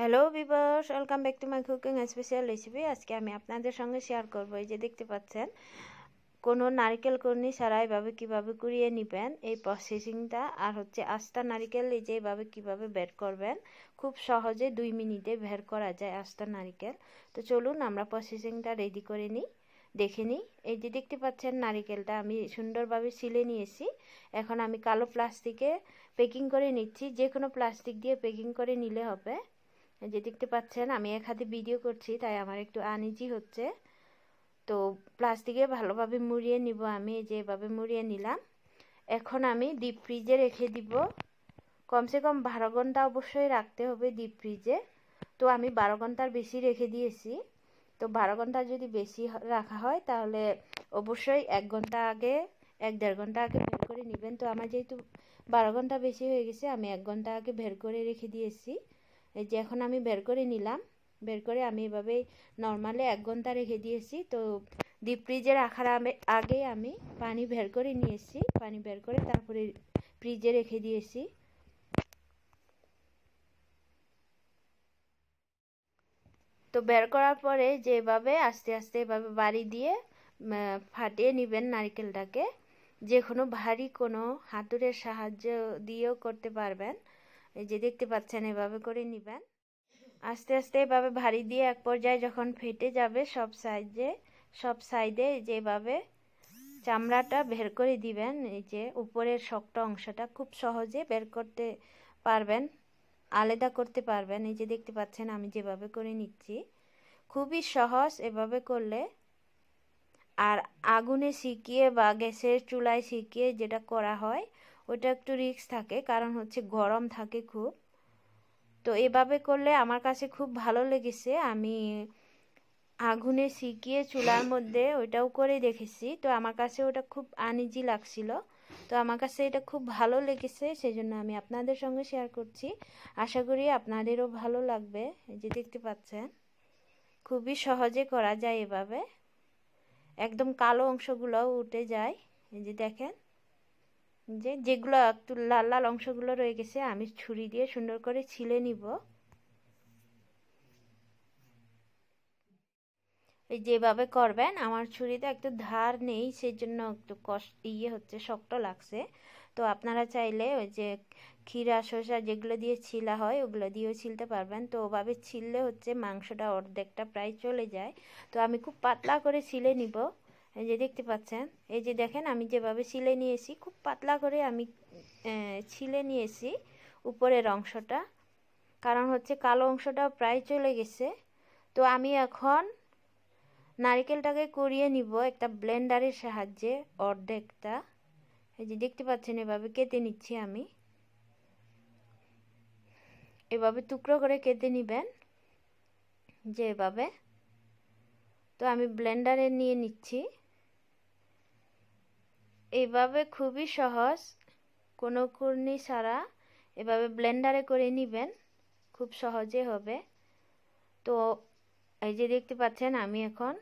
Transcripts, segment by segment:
hello বিবাস welcome back to my cooking special recipe আজকে আমি আপনাদের সঙ্গে শেয়ার করব এই যে দেখতে পাচ্ছেন কোনো নারকেল কর্নি ছাড়া এভাবে কীভাবে কুড়িয়ে নেবেন এই প্রসেসিংটা আর হচ্ছে আস্তা নারিকেল এই যে এভাবে কীভাবে বের করবেন খুব সহজে দুই মিনিটে বের করা যায় আস্তা নারিকেল তো চলুন আমরা প্রসেসিংটা রেডি করে নিই দেখে নিই এই যে দেখতে পাচ্ছেন নারিকেলটা আমি সুন্দরভাবে সিলে নিয়েছি এখন আমি কালো প্লাস্টিকে প্যাকিং করে নিচ্ছি যে কোনো প্লাস্টিক দিয়ে প্যাকিং করে নিলে হবে যে দেখতে পাচ্ছেন আমি এক হাতে ভিডিও করছি তাই আমার একটু আনিজি হচ্ছে তো প্লাস্টিকে ভালোভাবে মুড়িয়ে নিব আমি এই যে এভাবে মুড়িয়ে নিলাম এখন আমি ডিপ ফ্রিজে রেখে দিব কমসে কম বারো ঘন্টা অবশ্যই রাখতে হবে ডিপ ফ্রিজে তো আমি বারো ঘন্টার বেশি রেখে দিয়েছি তো বারো ঘন্টা যদি বেশি রাখা হয় তাহলে অবশ্যই এক ঘন্টা আগে এক দেড় ঘন্টা আগে বের করে নেবেন তো আমার যেহেতু বারো ঘন্টা বেশি হয়ে গেছে আমি এক ঘন্টা আগে বের করে রেখে দিয়েছি এই যে এখন আমি বের করে নিলাম বের করে আমি এভাবে নর্মালে এক ঘন্টা রেখে দিয়েছি তো ডিপ ফ্রিজে রাখার আগে আমি পানি বের করে নিয়েছি পানি বের করে তারপরে ফ্রিজে রেখে দিয়েছি তো বের করার পরে যেভাবে আস্তে আস্তে এভাবে বাড়ি দিয়ে ফাটিয়ে নেবেন নারকেলটাকে যে কোনো ভারী কোনো হাতুড়ের সাহায্য দিয়েও করতে পারবেন এই যে দেখতে পাচ্ছেন এভাবে করে নিবেন আস্তে আস্তে এভাবে ভারী দিয়ে এক পর্যায়ে যখন ফেটে যাবে সব সাইজে সব সাইডে যেভাবে চামড়াটা বের করে দিবেন এই যে উপরের শক্ত অংশটা খুব সহজে বের করতে পারবেন আলাদা করতে পারবেন এই যে দেখতে পাচ্ছেন আমি যেভাবে করে নিচ্ছি খুবই সহজ এভাবে করলে আর আগুনে শিখিয়ে বা গ্যাসের চুলায় শিখিয়ে যেটা করা হয় ওটা একটু রিক্স থাকে কারণ হচ্ছে গরম থাকে খুব তো এভাবে করলে আমার কাছে খুব ভালো লেগেছে আমি আগুনে শিকিয়ে চুলার মধ্যে ওইটাও করে দেখেছি তো আমার কাছে ওটা খুব আনিজি লাগছিল তো আমার কাছে এটা খুব ভালো লেগেছে সেজন্য আমি আপনাদের সঙ্গে শেয়ার করছি আশা করি আপনাদেরও ভালো লাগবে যে দেখতে পাচ্ছেন খুবই সহজে করা যায় এভাবে একদম কালো অংশগুলোও উঠে যায় এই যে দেখেন যে যেগুলো একটু লাল লাল অংশগুলো রয়ে গেছে আমি ছুরি দিয়ে সুন্দর করে ছিলে নিব এই যেভাবে করবেন আমার ছুরিতে একটু ধার নেই সেই জন্য একটু কষ্ট ইয়ে হচ্ছে শক্ত লাগছে তো আপনারা চাইলে ওই যে ক্ষীরা শসা যেগুলো দিয়ে ছিলা হয় ওগুলো দিয়েও ছিলতে পারবেন তো ওভাবে ছিললে হচ্ছে মাংসটা অর্ধেকটা প্রায় চলে যায় তো আমি খুব পাতলা করে ছিলে নিব এই যে দেখতে পাচ্ছেন এই যে দেখেন আমি যেভাবে ছিলে নিয়েছি খুব পাতলা করে আমি ছিলে নিয়েছি উপরের অংশটা কারণ হচ্ছে কালো অংশটা প্রায় চলে গেছে তো আমি এখন নারিকেলটাকে করিয়ে নিব একটা ব্লেন্ডারের সাহায্যে অর্ধেকটা এই যে দেখতে পাচ্ছেন এভাবে কেটে নিচ্ছি আমি এভাবে টুকরো করে কেটে নেবেন যে এভাবে তো আমি ব্লেন্ডারে নিয়ে নিচ্ছি এইভাবে খুবই সহজ কোনো কুর্নি ছাড়া এভাবে ব্লেন্ডারে করে নেবেন খুব সহজে হবে তো এই যে দেখতে পাচ্ছেন আমি এখন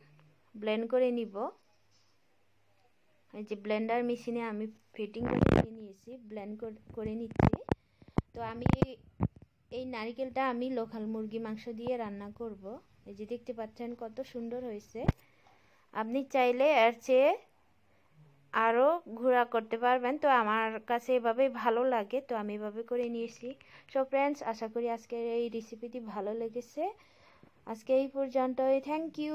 ব্লেন্ড করে নিব এই যে ব্লেন্ডার মেশিনে আমি ফিটিং করে নিয়েছি ব্লেন্ড করে নিচ্ছি তো আমি এই নারিকেলটা আমি লোকাল মুরগি মাংস দিয়ে রান্না করব এই যে দেখতে পাচ্ছেন কত সুন্দর হয়েছে আপনি চাইলে এর চেয়ে আরও ঘোরা করতে পারবেন তো আমার কাছে এভাবেই ভালো লাগে তো আমি এভাবে করে নিয়েছি সো ফ্রেন্ডস আশা করি আজকের এই রেসিপিটি ভালো লেগেছে আজকে এই পর্যন্তই থ্যাংক ইউ